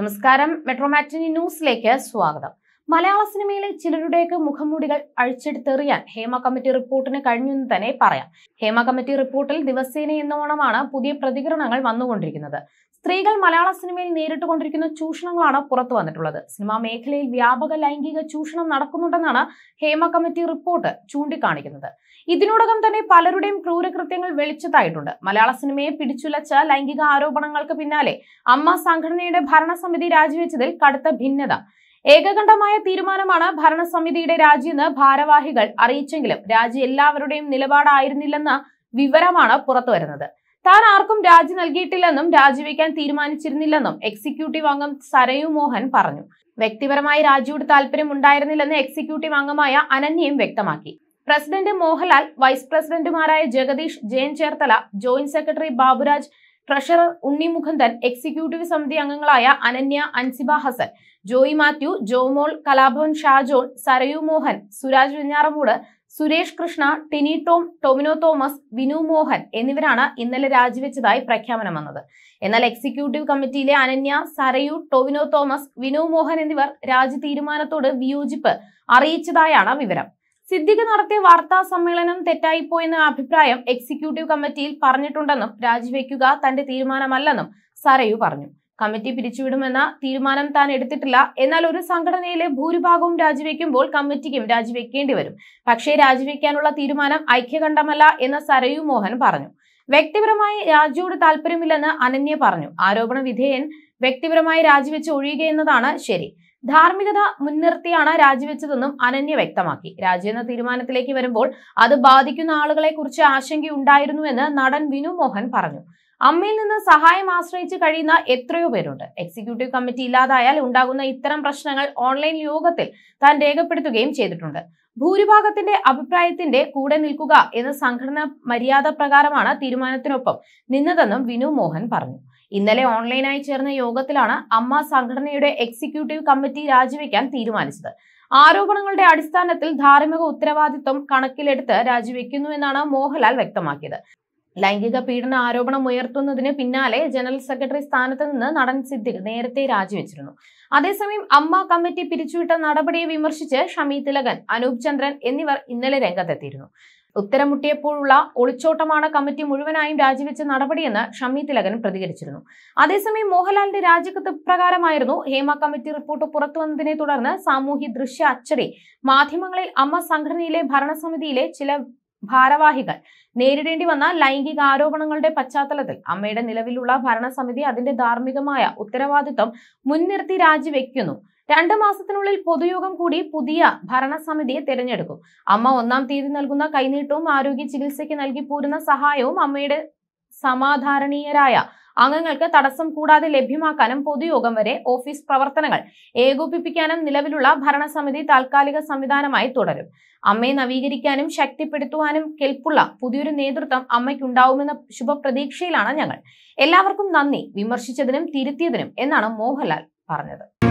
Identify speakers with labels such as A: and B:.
A: നമസ്കാരം മെട്രോമാറ്റിനി ന്യൂസിലേക്ക് സ്വാഗതം മലയാള സിനിമയിലെ ചിലരുടെയൊക്കെ മുഖംമൂടികൾ അഴിച്ചെടുത്തെറിയാൻ ഹേമ കമ്മിറ്റി റിപ്പോർട്ടിന് കഴിഞ്ഞെന്ന് തന്നെ പറയാം ഹേമ കമ്മിറ്റി റിപ്പോർട്ടിൽ ദിവസേന എന്നോണമാണ് പുതിയ പ്രതികരണങ്ങൾ വന്നുകൊണ്ടിരിക്കുന്നത് സ്ത്രീകൾ മലയാള സിനിമയിൽ നേരിട്ടുകൊണ്ടിരിക്കുന്ന ചൂഷണങ്ങളാണ് പുറത്തു വന്നിട്ടുള്ളത് സിനിമാ മേഖലയിൽ വ്യാപക ലൈംഗിക ചൂഷണം നടക്കുന്നുണ്ടെന്നാണ് ഹേമ കമ്മിറ്റി റിപ്പോർട്ട് ചൂണ്ടിക്കാണിക്കുന്നത് ഇതിനോടകം തന്നെ പലരുടെയും ക്രൂരകൃത്യങ്ങൾ വെളിച്ചതായിട്ടുണ്ട് മലയാള സിനിമയെ പിടിച്ചുലച്ച ലൈംഗിക ആരോപണങ്ങൾക്ക് പിന്നാലെ അമ്മ സംഘടനയുടെ ഭരണസമിതി രാജിവെച്ചതിൽ കടുത്ത ഭിന്നത ഏകകണ്ഠമായ തീരുമാനമാണ് ഭരണസമിതിയുടെ രാജിയെന്ന് ഭാരവാഹികൾ അറിയിച്ചെങ്കിലും രാജി എല്ലാവരുടെയും നിലപാടായിരുന്നില്ലെന്ന വിവരമാണ് പുറത്തുവരുന്നത് താൻ ആർക്കും രാജി നൽകിയിട്ടില്ലെന്നും രാജിവെക്കാൻ തീരുമാനിച്ചിരുന്നില്ലെന്നും എക്സിക്യൂട്ടീവ് അംഗം സരയു മോഹൻ പറഞ്ഞു വ്യക്തിപരമായി രാജിയോട് താല്പര്യം ഉണ്ടായിരുന്നില്ലെന്ന് എക്സിക്യൂട്ടീവ് അംഗമായ അനന്യയും വ്യക്തമാക്കി പ്രസിഡന്റ് മോഹൻലാൽ വൈസ് പ്രസിഡന്റുമാരായ Jagadish Jayan Cherthala joint secretary Baburaj treasurer Unni Mukundan executive സമിതി അംഗങ്ങളായ അനന്യ അൻസിബ ഹസൻ ജോയി മാത്യു ജോമോൾ കലാഭവൻ ഷാജോൺ സരയു മോഹൻ സുരാജ് വെഞ്ഞാറമൂട് സുരേഷ് കൃഷ്ണ ടിനി ടോം ടൊമിനോ തോമസ് വിനു മോഹൻ എന്നിവരാണ് ഇന്നലെ രാജിവെച്ചതായി പ്രഖ്യാപനം വന്നത് എന്നാൽ എക്സിക്യൂട്ടീവ് കമ്മിറ്റിയിലെ അനന്യ സരയു ടൊവിനോ തോമസ് വിനു മോഹൻ എന്നിവർ രാജി തീരുമാനത്തോട് വിയോജിപ്പ് അറിയിച്ചതായാണ് വിവരം സിദ്ദിഖ് നടത്തിയ വാർത്താ സമ്മേളനം തെറ്റായിപ്പോയെന്ന അഭിപ്രായം എക്സിക്യൂട്ടീവ് കമ്മിറ്റിയിൽ പറഞ്ഞിട്ടുണ്ടെന്നും രാജിവെക്കുക തന്റെ തീരുമാനമല്ലെന്നും സരയു പറഞ്ഞു കമ്മിറ്റി പിരിച്ചുവിടുമെന്ന തീരുമാനം താൻ എടുത്തിട്ടില്ല എന്നാൽ ഒരു സംഘടനയിലെ ഭൂരിഭാഗവും രാജിവെക്കുമ്പോൾ കമ്മിറ്റിക്കും രാജിവെക്കേണ്ടി വരും പക്ഷേ രാജിവെക്കാനുള്ള തീരുമാനം ഐക്യകണ്ഠമല്ല എന്ന് സരയു മോഹൻ പറഞ്ഞു വ്യക്തിപരമായി രാജിയോട് താല്പര്യമില്ലെന്ന് അനന്യ പറഞ്ഞു ആരോപണ വിധേയൻ വ്യക്തിപരമായി രാജിവെച്ച് ഒഴിയുകയെന്നതാണ് ശരി ധാർമ്മികത മുൻനിർത്തിയാണ് രാജിവെച്ചതെന്നും അനന്യ വ്യക്തമാക്കി എന്ന തീരുമാനത്തിലേക്ക് വരുമ്പോൾ അത് ബാധിക്കുന്ന ആളുകളെ കുറിച്ച് ആശങ്കയുണ്ടായിരുന്നുവെന്ന് നടൻ വിനു മോഹൻ പറഞ്ഞു അമ്മയിൽ നിന്ന് സഹായം ആശ്രയിച്ച് കഴിയുന്ന എത്രയോ പേരുണ്ട് എക്സിക്യൂട്ടീവ് കമ്മിറ്റി ഇല്ലാതായാൽ ഉണ്ടാകുന്ന ഇത്തരം പ്രശ്നങ്ങൾ ഓൺലൈൻ യോഗത്തിൽ താൻ രേഖപ്പെടുത്തുകയും ചെയ്തിട്ടുണ്ട് ഭൂരിഭാഗത്തിന്റെ അഭിപ്രായത്തിന്റെ കൂടെ നിൽക്കുക എന്ന സംഘടനാ മര്യാദ പ്രകാരമാണ് തീരുമാനത്തിനൊപ്പം നിന്നതെന്നും വിനു മോഹൻ പറഞ്ഞു ഇന്നലെ ഓൺലൈനായി ചേർന്ന യോഗത്തിലാണ് അമ്മ സംഘടനയുടെ എക്സിക്യൂട്ടീവ് കമ്മിറ്റി രാജിവെക്കാൻ തീരുമാനിച്ചത് ആരോപണങ്ങളുടെ അടിസ്ഥാനത്തിൽ ധാർമ്മിക ഉത്തരവാദിത്വം കണക്കിലെടുത്ത് രാജിവെക്കുന്നുവെന്നാണ് മോഹൻലാൽ വ്യക്തമാക്കിയത് ലൈംഗിക പീഡന ആരോപണം ഉയർത്തുന്നതിന് പിന്നാലെ ജനറൽ സെക്രട്ടറി സ്ഥാനത്ത് നിന്ന് നടൻ സിദ്ദിഖ് നേരത്തെ രാജിവെച്ചിരുന്നു അതേസമയം അമ്മ കമ്മിറ്റി പിരിച്ചുവിട്ട നടപടിയെ വിമർശിച്ച് ഷമി തിലകൻ അനൂപ് ചന്ദ്രൻ എന്നിവർ ഇന്നലെ രംഗത്തെത്തിയിരുന്നു ഉത്തരമുട്ടിയപ്പോഴുള്ള ഒളിച്ചോട്ടമാണ് കമ്മിറ്റി മുഴുവനായും രാജിവെച്ച നടപടിയെന്ന് ഷമി തിലകൻ പ്രതികരിച്ചിരുന്നു അതേസമയം മോഹൻലാലിന്റെ രാജിക്കത്ത് പ്രകാരമായിരുന്നു ഹേമ കമ്മിറ്റി റിപ്പോർട്ട് പുറത്തുവന്നതിനെ തുടർന്ന് സാമൂഹ്യ ദൃശ്യ അച്ചടി മാധ്യമങ്ങളിൽ അമ്മ സംഘടനയിലെ ഭരണസമിതിയിലെ ചില ഭാരവാഹികൾ നേരിടേണ്ടി വന്ന ലൈംഗിക ആരോപണങ്ങളുടെ പശ്ചാത്തലത്തിൽ അമ്മയുടെ നിലവിലുള്ള ഭരണസമിതി അതിന്റെ ധാർമ്മികമായ ഉത്തരവാദിത്വം മുൻനിർത്തി രാജിവെക്കുന്നു രണ്ട് മാസത്തിനുള്ളിൽ പൊതുയോഗം കൂടി പുതിയ ഭരണസമിതിയെ തിരഞ്ഞെടുക്കും അമ്മ ഒന്നാം തീയതി നൽകുന്ന കൈനീട്ടവും ആരോഗ്യ ചികിത്സയ്ക്ക് നൽകി പോരുന്ന സഹായവും അമ്മയുടെ സമാധാരണീയരായ അംഗങ്ങൾക്ക് തടസ്സം കൂടാതെ ലഭ്യമാക്കാനും പൊതുയോഗം വരെ ഓഫീസ് പ്രവർത്തനങ്ങൾ ഏകോപിപ്പിക്കാനും നിലവിലുള്ള ഭരണസമിതി താൽക്കാലിക സംവിധാനമായി തുടരും അമ്മയെ നവീകരിക്കാനും ശക്തിപ്പെടുത്തുവാനും കെൽപ്പുള്ള പുതിയൊരു നേതൃത്വം അമ്മയ്ക്കുണ്ടാവുമെന്ന ശുഭപ്രതീക്ഷയിലാണ് ഞങ്ങൾ എല്ലാവർക്കും നന്ദി വിമർശിച്ചതിനും തിരുത്തിയതിനും എന്നാണ് മോഹൻലാൽ പറഞ്ഞത്